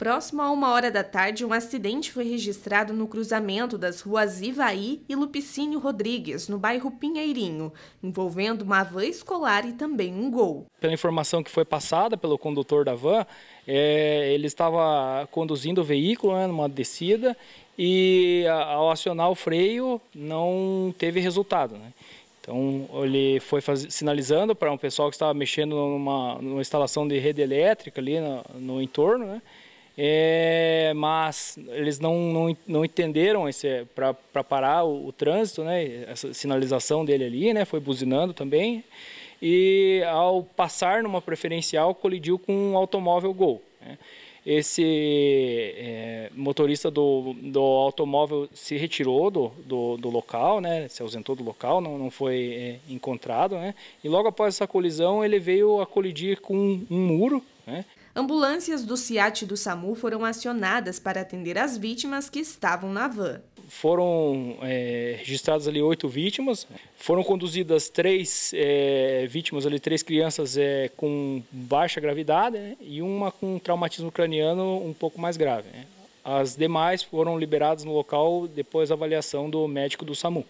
Próximo a uma hora da tarde, um acidente foi registrado no cruzamento das ruas Ivaí e Lupicínio Rodrigues, no bairro Pinheirinho, envolvendo uma van escolar e também um gol. Pela informação que foi passada pelo condutor da van, é, ele estava conduzindo o veículo né, numa descida e ao acionar o freio não teve resultado. Né? Então ele foi faz... sinalizando para um pessoal que estava mexendo numa, numa instalação de rede elétrica ali no, no entorno, né? É, mas eles não, não, não entenderam para parar o, o, trânsito, né? Essa sinalização dele ali, né? Foi buzinando também. E ao passar numa preferencial, colidiu com um automóvel Gol. Né? Esse é, motorista do, do automóvel se retirou do, do, do, local, né? se ausentou do local, não, não foi é, encontrado. Né? E logo após essa colisão, ele veio a colidir com um, um muro. Né? Ambulâncias do CIAT e do SAMU foram acionadas para atender as vítimas que estavam na van. Foram é, registradas ali oito vítimas, foram conduzidas três é, vítimas ali, três crianças é, com baixa gravidade né, e uma com traumatismo craniano um pouco mais grave. Né. As demais foram liberadas no local depois da avaliação do médico do SAMU.